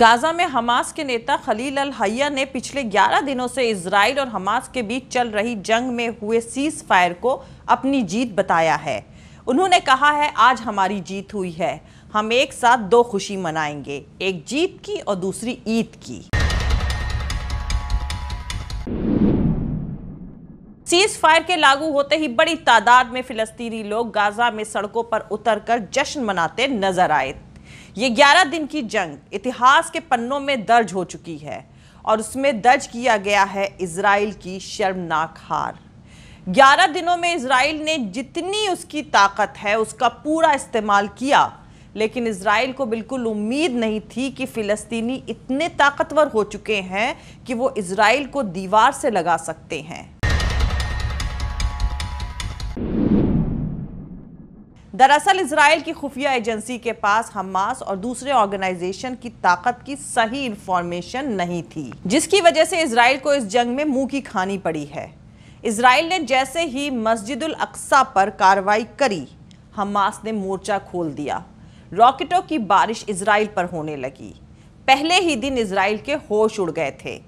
Gaza में Hamas के नेता खलील अल हैया ने पिछले 11 दिनों से इसराइल और हमास के बीच चल रही जंग में हुए सीज फायर को अपनी जीत बताया है उन्होंने कहा है आज हमारी जीत हुई है हम एक साथ दो खुशी मनाएंगे एक जीत की और दूसरी ईद की सीज फायर के लागू होते ही बड़ी तादाद में फिलस्तीनी लोग गाजा में सड़कों पर उतरकर जश्न मनाते नजर आए ये 11 दिन की जंग इतिहास के पन्नों में दर्ज हो चुकी है और उसमें दर्ज किया गया है इसराइल की शर्मनाक हार 11 दिनों में इसराइल ने जितनी उसकी ताकत है उसका पूरा इस्तेमाल किया लेकिन इसराइल को बिल्कुल उम्मीद नहीं थी कि फ़िलिस्तीनी इतने ताकतवर हो चुके हैं कि वो इसराइल को दीवार से लगा सकते हैं दरअसल इसराइल की खुफिया एजेंसी के पास हमास और दूसरे ऑर्गेनाइजेशन की ताकत की सही इंफॉर्मेशन नहीं थी जिसकी वजह से इसराइल को इस जंग में मुंह की खानी पड़ी है इसराइल ने जैसे ही मस्जिद अक्सा पर कार्रवाई करी हमास ने मोर्चा खोल दिया रॉकेटों की बारिश इसराइल पर होने लगी पहले ही दिन इसराइल के होश उड़ गए थे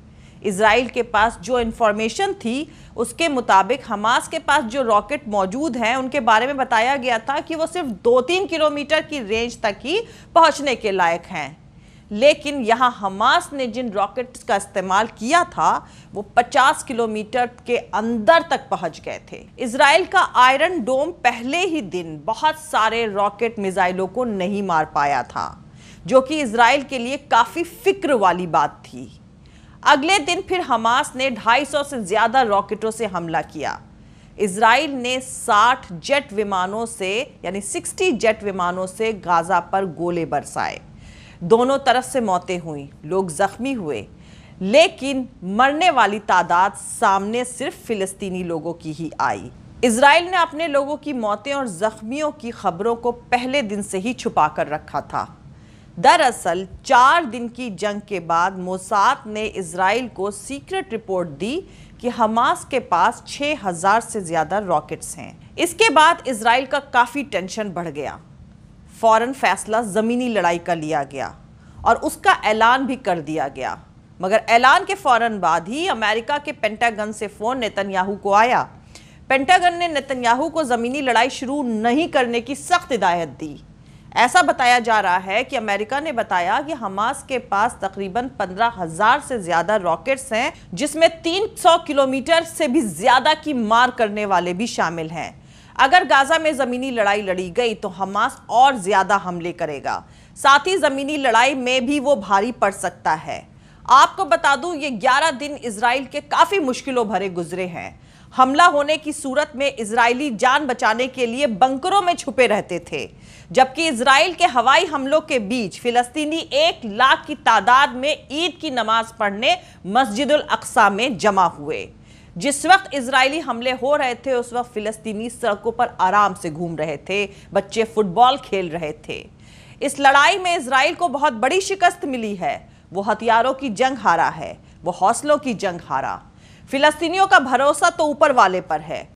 इसराइल के पास जो इन्फॉर्मेशन थी उसके मुताबिक हमास के पास जो रॉकेट मौजूद हैं उनके बारे में बताया गया था कि वो सिर्फ दो तीन किलोमीटर की रेंज तक ही पहुंचने के लायक हैं लेकिन यहाँ हमास ने जिन रॉकेट्स का इस्तेमाल किया था वो 50 किलोमीटर के अंदर तक पहुँच गए थे इसराइल का आयरन डोम पहले ही दिन बहुत सारे रॉकेट मिजाइलों को नहीं मार पाया था जो कि इसराइल के लिए काफ़ी फिक्र वाली बात थी अगले दिन फिर हमास ने 250 से ज्यादा रॉकेटों से हमला किया इसराइल ने 60 जेट विमानों से यानी 60 जेट विमानों से गाजा पर गोले बरसाए दोनों तरफ से मौतें हुई लोग जख्मी हुए लेकिन मरने वाली तादाद सामने सिर्फ फिलिस्तीनी लोगों की ही आई इसराइल ने अपने लोगों की मौतें और जख्मियों की खबरों को पहले दिन से ही छुपा कर रखा था दरअसल चार दिन की जंग के बाद मोसाद ने इसराइल को सीक्रेट रिपोर्ट दी कि हमास के पास 6000 से ज़्यादा रॉकेट्स हैं इसके बाद इसराइल का काफ़ी टेंशन बढ़ गया फ़ौर फैसला ज़मीनी लड़ाई का लिया गया और उसका ऐलान भी कर दिया गया मगर ऐलान के फ़ौर बाद ही अमेरिका के पेंटागन से फ़ोन नेतन्याहू को आया पेंटागन ने नेतन्याहू को ज़मीनी लड़ाई शुरू नहीं करने की सख्त हिदायत दी ऐसा बताया जा रहा है कि अमेरिका ने बताया कि हमास के पास तकरीबन पंद्रह हजार से ज्यादा रॉकेट्स हैं जिसमें 300 किलोमीटर से भी ज्यादा की मार करने वाले भी शामिल हैं अगर गाजा में ज़मीनी लड़ाई लड़ी गई तो हमास और ज़्यादा हमले करेगा साथ ही ज़मीनी लड़ाई में भी वो भारी पड़ सकता है आपको बता दूं ये 11 दिन इसराइल के काफी मुश्किलों भरे गुजरे हैं हमला होने की सूरत में इसराइली जान बचाने के लिए बंकरों में छुपे रहते थे जबकि इसराइल के हवाई हमलों के बीच फिलस्तीनी एक लाख की तादाद में ईद की नमाज पढ़ने मस्जिद अक्सा में जमा हुए जिस वक्त इसराइली हमले हो रहे थे उस वक्त फिलस्तीनी सड़कों पर आराम से घूम रहे थे बच्चे फुटबॉल खेल रहे थे इस लड़ाई में इसराइल को बहुत बड़ी शिकस्त मिली है वो हथियारों की जंग हारा है वो हौसलों की जंग हारा फिलस्तीनियों का भरोसा तो ऊपर वाले पर है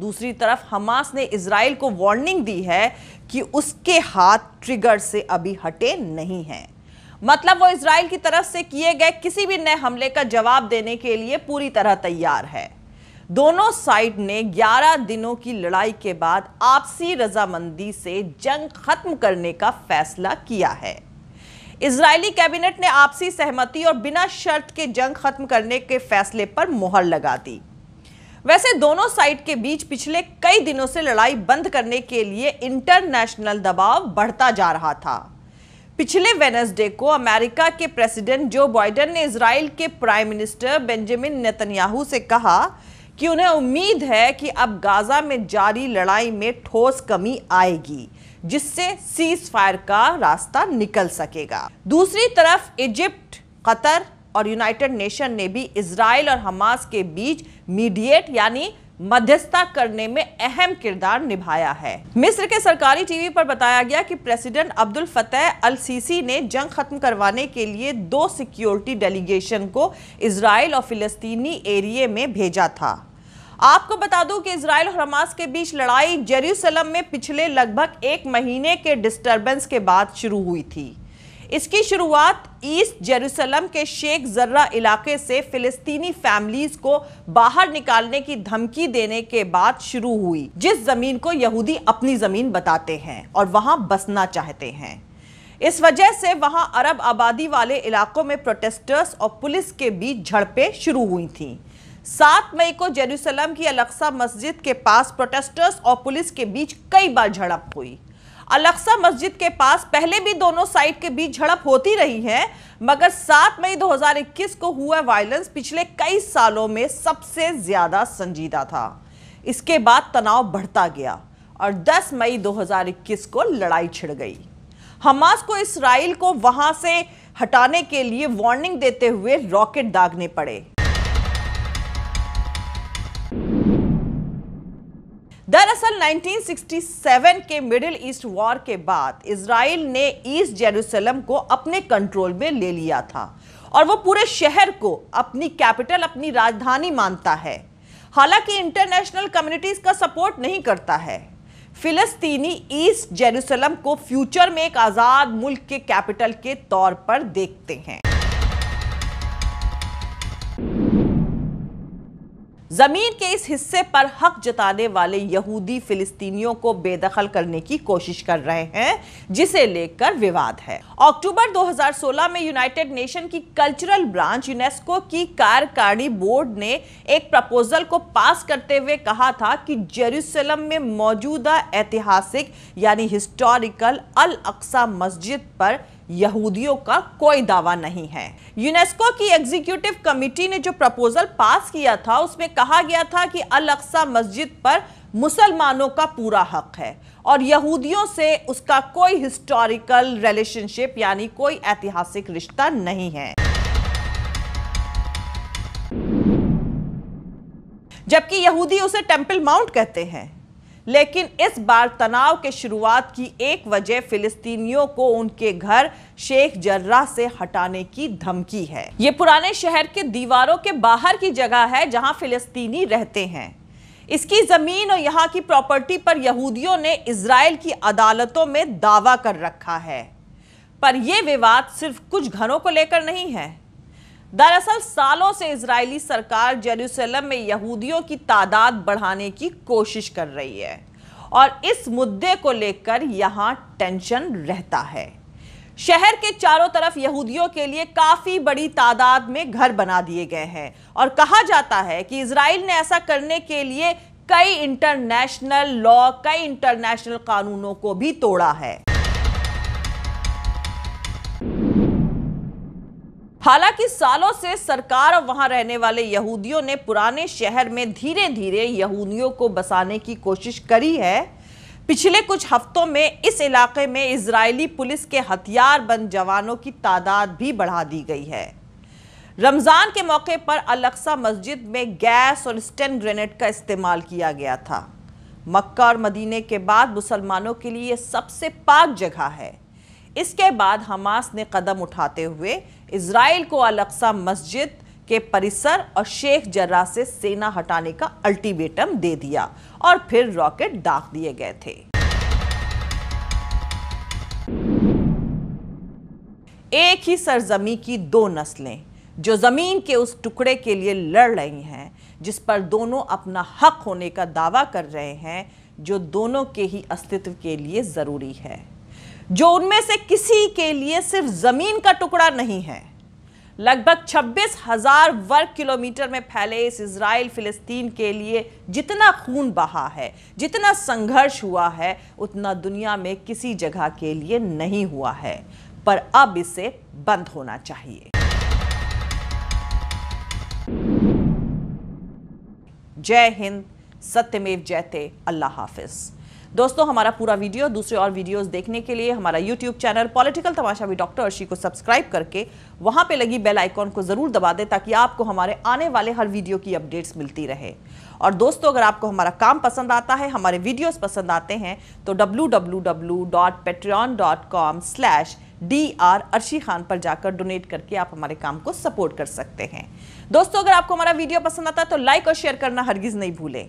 दूसरी तरफ हमास ने इसराइल को वार्निंग दी है कि उसके हाथ ट्रिगर से अभी हटे नहीं हैं मतलब वो इसराइल की तरफ से किए गए किसी भी नए हमले का जवाब देने के लिए पूरी तरह तैयार है दोनों साइड ने 11 दिनों की लड़ाई के बाद आपसी रजामंदी से जंग खत्म करने का फैसला किया है इजरायली कैबिनेट ने आपसी सहमति और बिना शर्त के जंग खत्म करने के फैसले पर मुहर लगा दी वैसे दोनों साइड के बीच पिछले कई दिनों से लड़ाई बंद करने के लिए इंटरनेशनल दबाव बढ़ता जा रहा था पिछले वेनसडे को अमेरिका के प्रेसिडेंट जो बाइडेन ने इसराइल के प्राइम मिनिस्टर बेंजामिन नेतन्याहू से कहा कि उन्हें उम्मीद है कि अब गाजा में जारी लड़ाई में ठोस कमी आएगी जिससे सीज फायर का रास्ता निकल सकेगा दूसरी तरफ इजिप्ट कतर और यूनाइटेड नेशन ने भी इसराइल और हमास के बीच मीडिएट यानी मध्यस्थता करने में अहम किरदार निभाया है मिस्र के सरकारी टीवी पर बताया गया कि president Abdel Fattah al Sisi ने जंग खत्म करवाने के लिए दो सिक्योरिटी डेलीगेशन को इसराइल और फिलिस्तीनी एरिए में भेजा था आपको बता दूं कि इसराइल और हमास के बीच लड़ाई जेरूसलम में पिछले लगभग एक महीने के डिस्टरबेंस के बाद शुरू हुई थी इसकी शुरुआत ईस्ट जेरूसलम के शेख जर्रा इलाके से फिलिस्तीनी फैमिलीज को बाहर निकालने की धमकी देने के बाद शुरू हुई जिस जमीन को यहूदी अपनी जमीन बताते हैं और वहां बसना चाहते हैं इस वजह से वहां अरब आबादी वाले इलाकों में प्रोटेस्टर्स और पुलिस के बीच झड़पें शुरू हुई थीं सात मई को जेरूसलम की अलक्सा मस्जिद के पास प्रोटेस्टर्स और पुलिस के बीच कई बार झड़प हुई अलक्सा मस्जिद के पास पहले भी दोनों साइड के बीच झड़प होती रही है मगर सात मई 2021 को हुआ वायलेंस पिछले कई सालों में सबसे ज्यादा संजीदा था इसके बाद तनाव बढ़ता गया और 10 मई 2021 को लड़ाई छिड़ गई हमास को इसराइल को वहां से हटाने के लिए वार्निंग देते हुए रॉकेट दागने पड़े 1967 के मिडिल ईस्ट वॉर के बाद इसराइल ने ईस्ट जेरूसलम को अपने कंट्रोल में ले लिया था और वो पूरे शहर को अपनी कैपिटल अपनी राजधानी मानता है हालांकि इंटरनेशनल कम्युनिटीज का सपोर्ट नहीं करता है फिलिस्तीनी ईस्ट जेरूसलम को फ्यूचर में एक आज़ाद मुल्क के कैपिटल के तौर पर देखते हैं जमीन के इस हिस्से पर हक जताने वाले यहूदी फिलिस्तीनियों को बेदखल करने की कोशिश कर रहे हैं जिसे लेकर विवाद है अक्टूबर 2016 में यूनाइटेड नेशन की कल्चरल ब्रांच यूनेस्को की कार्यकारिणी बोर्ड ने एक प्रपोजल को पास करते हुए कहा था कि जेरूसलम में मौजूदा ऐतिहासिक यानी हिस्टोरिकल अल अक्सा मस्जिद पर यहूदियों का कोई दावा नहीं है यूनेस्को की एग्जीक्यूटिव कमेटी ने जो प्रपोजल पास किया था उसमें कहा गया था कि अल अक्सा मस्जिद पर मुसलमानों का पूरा हक है और यहूदियों से उसका कोई हिस्टोरिकल रिलेशनशिप यानी कोई ऐतिहासिक रिश्ता नहीं है जबकि यहूदी उसे टेम्पल माउंट कहते हैं लेकिन इस बार तनाव के शुरुआत की एक वजह फिलिस्तीनियों को उनके घर शेख जर्रा से हटाने की धमकी है ये पुराने शहर के दीवारों के बाहर की जगह है जहां फिलिस्तीनी रहते हैं इसकी जमीन और यहां की प्रॉपर्टी पर यहूदियों ने इसराइल की अदालतों में दावा कर रखा है पर यह विवाद सिर्फ कुछ घरों को लेकर नहीं है दरअसल सालों से इजरायली सरकार जेरूसलम में यहूदियों की तादाद बढ़ाने की कोशिश कर रही है और इस मुद्दे को लेकर यहां टेंशन रहता है शहर के चारों तरफ यहूदियों के लिए काफी बड़ी तादाद में घर बना दिए गए हैं और कहा जाता है कि इसराइल ने ऐसा करने के लिए कई इंटरनेशनल लॉ कई इंटरनेशनल कानूनों को भी तोड़ा है हालांकि सालों से सरकार और वहां रहने वाले यहूदियों ने पुराने शहर में धीरे धीरे यहूदियों को बसाने की कोशिश करी है पिछले कुछ हफ्तों में इस इलाके में इजरायली पुलिस के हथियार बंद जवानों की तादाद भी बढ़ा दी गई है रमज़ान के मौके पर अलक्सा मस्जिद में गैस और स्टेन ग्रेनेड का इस्तेमाल किया गया था मक्का और मदीने के बाद मुसलमानों के लिए सबसे पाक जगह है इसके बाद हमास ने कदम उठाते हुए इसराइल को अलक्सा मस्जिद के परिसर और शेख जर्रा से सेना हटाने का अल्टीमेटम दे दिया और फिर रॉकेट दाग दिए गए थे एक ही सरजमी की दो नस्लें जो ज़मीन के उस टुकड़े के लिए लड़ रही हैं जिस पर दोनों अपना हक होने का दावा कर रहे हैं जो दोनों के ही अस्तित्व के लिए ज़रूरी है जो उनमें से किसी के लिए सिर्फ जमीन का टुकड़ा नहीं है लगभग छब्बीस हजार वर्ग किलोमीटर में फैले इस इसराइल फिलिस्तीन के लिए जितना खून बहा है जितना संघर्ष हुआ है उतना दुनिया में किसी जगह के लिए नहीं हुआ है पर अब इसे बंद होना चाहिए जय हिंद सत्यमेव जयते अल्लाह हाफिज़ दोस्तों हमारा पूरा वीडियो दूसरे और वीडियोस देखने के लिए हमारा यूट्यूब चैनल पॉलिटिकल तमाशा भी डॉक्टर अर्शी को सब्सक्राइब करके वहां पे लगी बेल आइकॉन को ज़रूर दबा दें ताकि आपको हमारे आने वाले हर वीडियो की अपडेट्स मिलती रहे और दोस्तों अगर आपको हमारा काम पसंद आता है हमारे वीडियोज पसंद आते हैं तो डब्ल्यू खान पर जाकर डोनेट करके आप हमारे काम को सपोर्ट कर सकते हैं दोस्तों अगर आपको हमारा वीडियो पसंद आता है तो लाइक और शेयर करना हरगिज़ नहीं भूलें